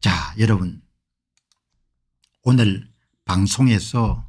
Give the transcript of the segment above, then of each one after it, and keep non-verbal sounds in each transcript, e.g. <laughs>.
자 여러분 오늘 방송에서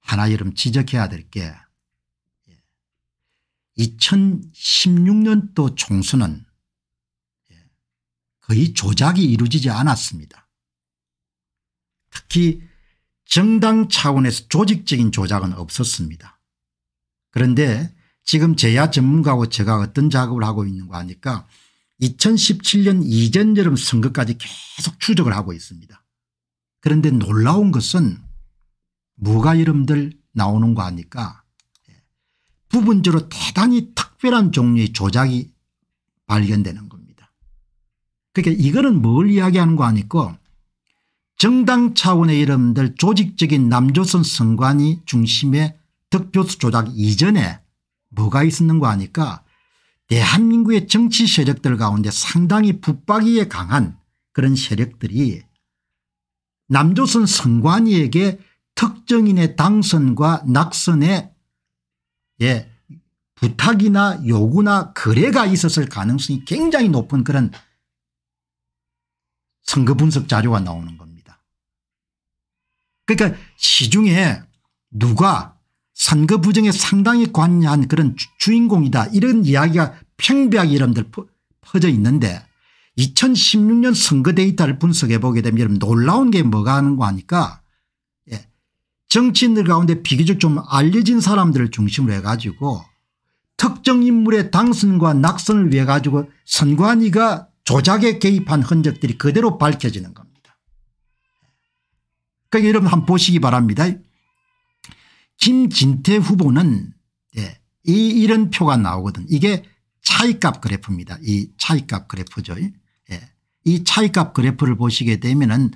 하나 여름 지적해야 될 게 2016년도 예. 총선은 예, 거의 조작이 이루어지지 않았습니다. 특히 정당 차원에서 조직적인 조작은 없었습니다. 그런데 지금 제야 전문가하고 제가 어떤 작업을 하고 있는 거 아니까 2017년 이전 여름 선거까지 계속 추적을 하고 있습니다. 그런데 놀라운 것은 무가 여름들 나오는 거 아니까 예, 부분적으로 대단히 특별한 종류의 조작이 발견되는 겁니다. 그러니까 이거는 뭘 이야기하는 거 아니고 정당 차원의 이름들 조직적인 남조선 선관위 중심의 득표수 조작 이전에 뭐가 있었는 거 아니까 대한민국의 정치 세력들 가운데 상당히 붙박이에 강한 그런 세력들이 남조선 선관위에게 특정인의 당선과 낙선에 예, 부탁이나 요구나 거래가 있었을 가능성이 굉장히 높은 그런 선거 분석 자료가 나오는 겁니다. 그러니까 시중에 누가 선거 부정에 상당히 관여한 그런 주인공이다 이런 이야기가 평배하게 여러분들 퍼져 있는데 2016년 선거 데이터를 분석해 보게 되면 여러분 놀라운 게 뭐가 하는 거아니까 예. 정치인들 가운데 비교적 좀 알려진 사람들을 중심으로 해가지고 특정 인물의 당선과 낙선을 위해 가지고 선관위가 조작에 개입한 흔적들이 그대로 밝혀지는 겁니다. 그러니까 여러분 한번 보시기 바랍니다. 김진태 후보는 예, 이 이런 표가 나오거든 이게 차이값 그래프입니다. 이 차이값 그래프죠. 예. 이 차이값 그래프를 보시게 되면 은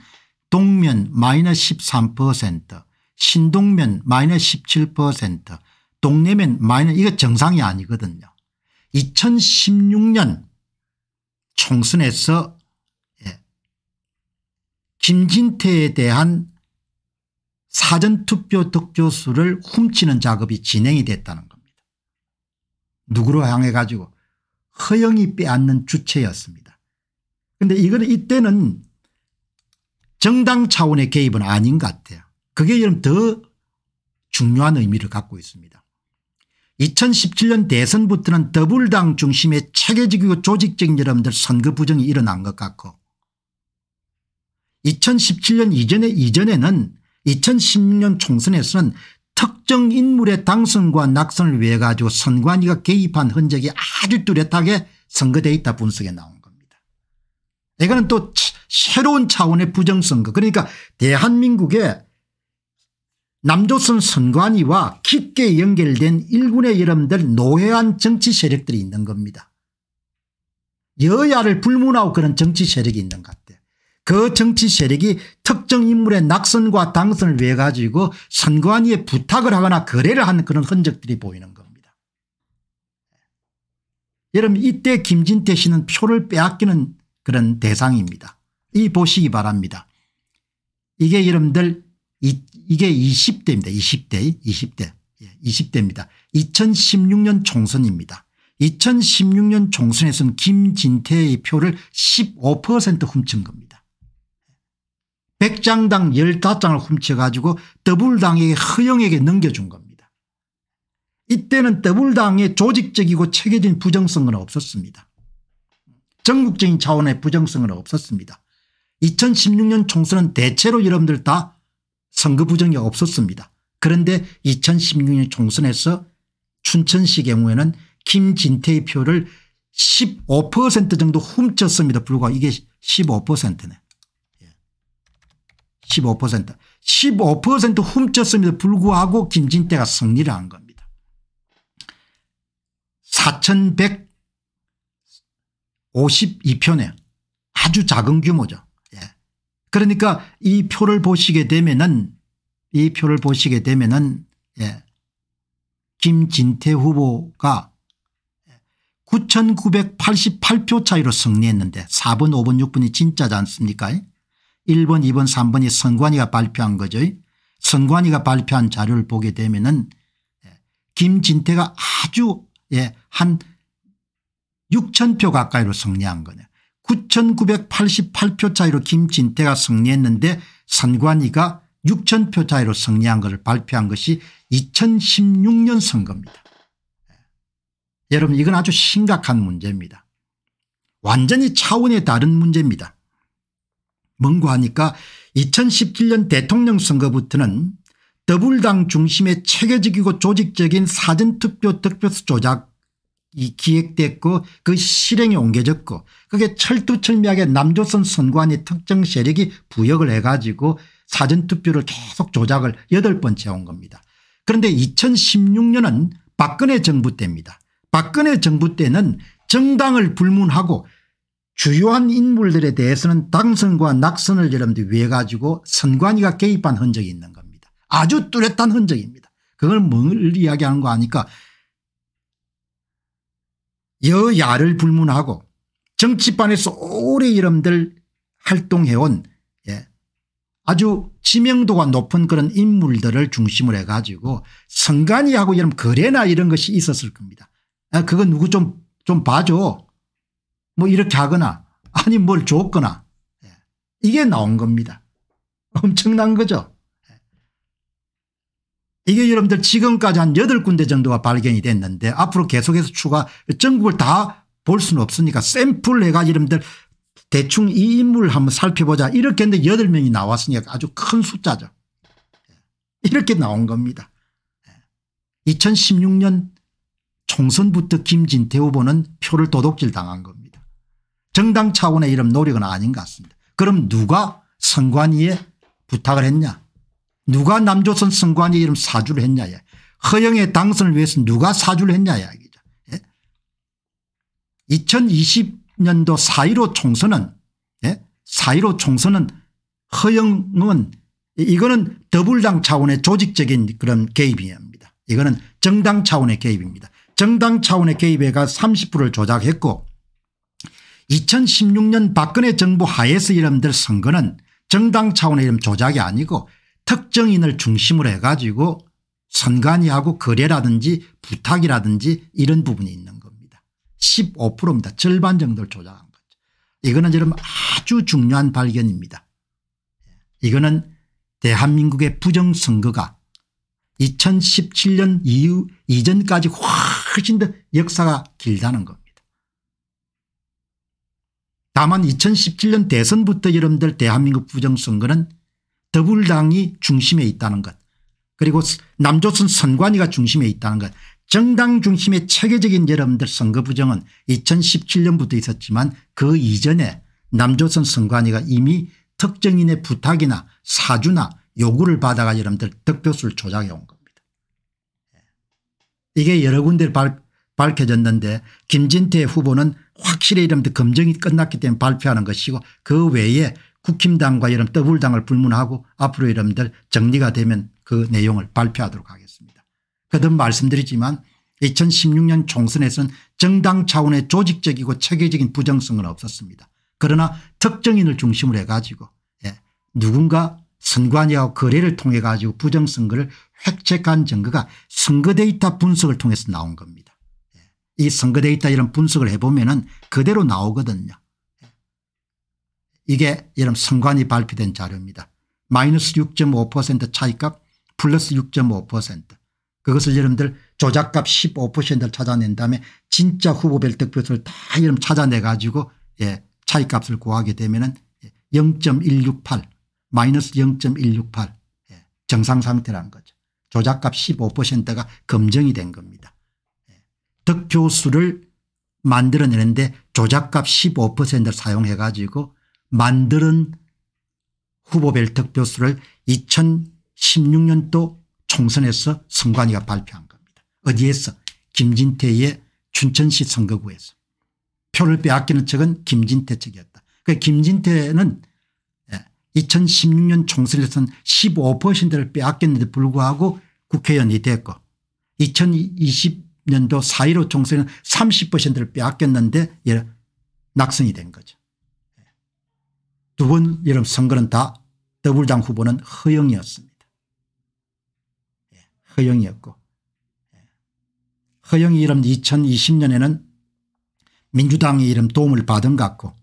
동면 마이너스 13% 신동면 마이너스 17% 동래면 마이너스 이거 정상이 아니거든요. 2016년 총선에서 예. 김진태에 대한 사전투표 득표수를 훔치는 작업이 진행이 됐다는 겁니다. 누구로 향해 가지고 허영이 빼앗는 주체였습니다. 그런데 이거는 이때는 정당 차원의 개입은 아닌 것 같아요. 그게 이런 더 중요한 의미를 갖고 있습니다. 2017년 대선부터는 더불당 중심의 체계적이고 조직적인 여러분들 선거 부정이 일어난 것 같고 2017년 이전에 이전에는 2016년 총선에서는 특정 인물의 당선과 낙선을 위해 가지고 선관위가 개입한 흔적이 아주 뚜렷하게 선거돼 있다 분석에 나온 겁니다. 이거는 또 새로운 차원의 부정선거 그러니까 대한민국의 남조선 선관위와 깊게 연결된 일군의 여러분들 노회한 정치 세력들이 있는 겁니다. 여야를 불문하고 그런 정치 세력이 있는 것그 정치 세력이 특정 인물의 낙선과 당선을 위해 가지고 선관위에 부탁을 하거나 거래를 하는 그런 흔적들이 보이는 겁니다. 여러분 이때 김진태 씨는 표를 빼앗기는 그런 대상입니다. 이 보시기 바랍니다. 이게 여러분들 이, 게 20대입니다. 20대 20대 20대입니다. 예, 2016년 총선입니다. 2016년 총선에서는 김진태의 표를 15% 훔친 겁니다. 100장당 15장을 훔쳐가지고 더블당에게 허영에게 넘겨준 겁니다. 이때는 더불당의 조직적이고 체계적인 부정성은 없었습니다. 전국적인 차원의 부정성은 없었습니다. 2016년 총선은 대체로 여러분들 다 선거 부정이 없었습니다. 그런데 2016년 총선에서 춘천시 경우에는 김진태의 표를 15% 정도 훔쳤습니다. 불과 이게 15%네. 15% 15% 훔쳤음에도 불구하고 김진태가 승리를 한 겁니다. 4152표네 아주 작은 규모죠. 예. 그러니까 이 표를 보시게 되면은 이 표를 보시게 되면은 예. 김진태 후보가 9988표 차이로 승리했는데 4번 5번 6번이 진짜지 않습니까 1번 2번 3번이 선관위가 발표한 거죠. 선관위가 발표한 자료를 보게 되면 은 예, 김진태가 아주 예, 한 6천 표 가까이로 승리한 거네요. 9,988표 차이로 김진태가 승리했는데 선관위가 6천 표 차이로 승리한 것을 발표한 것이 2016년 선거입니다. 예, 여러분 이건 아주 심각한 문제입니다. 완전히 차원의 다른 문제입니다. 멍구하니까 2017년 대통령 선거부터는 더불당 중심의 체계적이고 조직적인 사전투표 득표수 조작이 기획됐고 그 실행에 옮겨졌고 그게 철두철미하게 남조선 선관위 특정 세력이 부역을 해가지고 사전투표를 계속 조작을 여덟 번째 온 겁니다. 그런데 2016년은 박근혜 정부 때입니다. 박근혜 정부 때는 정당을 불문하고 주요한 인물들에 대해서는 당선과 낙선을 여러분들이 위해 가지고 선관위가 개입한 흔적이 있는 겁니다. 아주 뚜렷한 흔적입니다. 그걸 뭘 이야기하는 거 아니까 여야를 불문하고 정치판에서 오래 여러분들 활동해온 예. 아주 지명도가 높은 그런 인물들을 중심으로 해가지고 선관위하고 이런 거래나 이런 것이 있었을 겁니다. 아, 그거 누구 좀, 좀 봐줘. 뭐 이렇게 하거나 아니 뭘 줬거나 예. 이게 나온 겁니다. <laughs> 엄청난 거죠. 예. 이게 여러분들 지금까지 한 8군데 정도가 발견이 됐는데 앞으로 계속해서 추가 전국을 다 볼 수는 없으니까 샘플 해가 여러분들 대충 이 인물 한번 살펴보자 이렇게 했는데 8명이 나왔으니까 아주 큰 숫자죠. 예. 이렇게 나온 겁니다. 2016년 총선부터 김진태 후보는 표를 도둑질 당한 겁니다. 정당 차원의 이런 노력은 아닌 것 같습니다. 그럼 누가 선관위에 부탁을 했냐 누가 남조선 선관위 이름 사주를 했냐 허영의 당선을 위해서 누가 사주를 했냐 이야기죠. 예. 2020년도 4.15 총선은 예? 4.15 총선은 허영은 이거는 더불당 차원의 조직적인 그런 개입입니다. 이거는 정당 차원의 개입입니다. 정당 차원의 개입에가 30%를 조작했고 2016년 박근혜 정부 하에서 이름들 선거는 정당 차원의 이름 조작이 아니고 특정인을 중심으로 해가지고 선관위하고 거래라든지 부탁이라든지 이런 부분이 있는 겁니다. 15%입니다. 절반 정도를 조작한 거죠. 이거는 여러분 아주 중요한 발견입니다. 이거는 대한민국의 부정선거가 2017년 이후 이전까지 훨씬 더 역사가 길다는 것. 다만 2017년 대선부터 여러분들 대한민국 부정선거는 더불당이 중심에 있다는 것 그리고 남조선 선관위가 중심에 있다는 것 정당 중심의 체계적인 여러분들 선거 부정은 2017년부터 있었지만 그 이전에 남조선 선관위가 이미 특정인의 부탁이나 사주나 요구를 받아가 여러분들 득표수를 조작해 온 겁니다. 예. 이게 여러 군데 밝혀졌는데 김진태 후보는 확실히 여러분들 검증이 끝났기 때문에 발표하는 것이고 그 외에 국힘당과 이런 더블당을 불문하고 앞으로 여러분들 정리가 되면 그 내용을 발표하도록 하겠습니다. 그듭 말씀드리지만 2016년 총선에서는 정당 차원의 조직적이고 체계적인 부정성은 없었습니다. 그러나 특정인을 중심으로 해가지고 예, 누군가 선관위하고 거래를 통해 가지고 부정선거를 획책한 증거가 선거 데이터 분석을 통해서 나온 겁니다. 이 선거되어 있다 이런 분석을 해보면은 그대로 나오거든요. 이게 여러 선관위 발표된 자료입니다. 마이너스 6.5% 차이값 플러스 6.5% 그것을 여러분들 조작값 15%를 찾아낸 다음에 진짜 후보별 득표수를 다여러 찾아내 가지고 예, 차이값을 구하게 되면 은0.168 예, 마이너스 0.168 예, 정상상태라는 거죠. 조작값 15%가 검증이 된 겁니다. 득표수를 만들어내는데 조작값 15%를 사용해 가지고 만드는 후보별 득표수를 2016년도 총선에서 선관위가 발표한 겁니다. 어디에서 김진태의 춘천시 선거구에서 표를 빼앗기는 측은 김진태 측이었다. 그 김진태는 2016년 예, 총선에서는 15%를 빼앗겼는데 불구하고 국회의원이 됐고 2020 년도 4.15총선에는 30%를 빼앗겼는데 낙선이 된 거죠. 두번 이런 선거는 다 더불당 후보는 허영이었습니다. 예, 허영이었고 예. 허영이 이름 2020년에는 민주당의 이름 도움을 받은 것 같고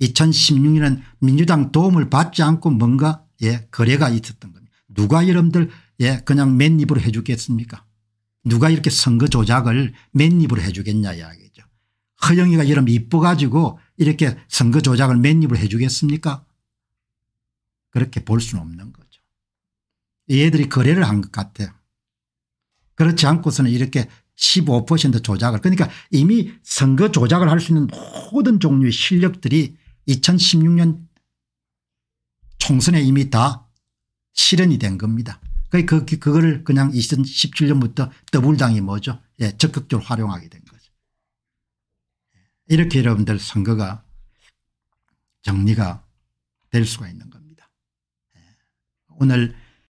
2016년은 예, 민주당 도움을 받지 않고 뭔가 예, 거래가 있었던 겁니다. 누가 여러분들 예, 그냥 맨입으로 해주겠습니까 누가 이렇게 선거 조작을 맨입으로 해 주겠냐 이야기죠. 허영이가 이름 이뻐 가지고 이렇게 선거 조작을 맨입으로 해 주겠습니까 그렇게 볼 수는 없는 거죠. 얘들이 거래를 한 것 같아요. 그렇지 않고서는 이렇게 15% 조작을 그러니까 이미 선거 조작을 할 수 있는 모든 종류의 실력들이 2016년 총선에 이미 다 실현이 된 겁니다. 그, 그, 그거를 그냥 2017년부터 더블당이 뭐죠. 예, 적극적으로 활용하게 된 거죠. 이렇게 여러분들 선거가 정리가 될 수가 있는 겁니다. 예. 오늘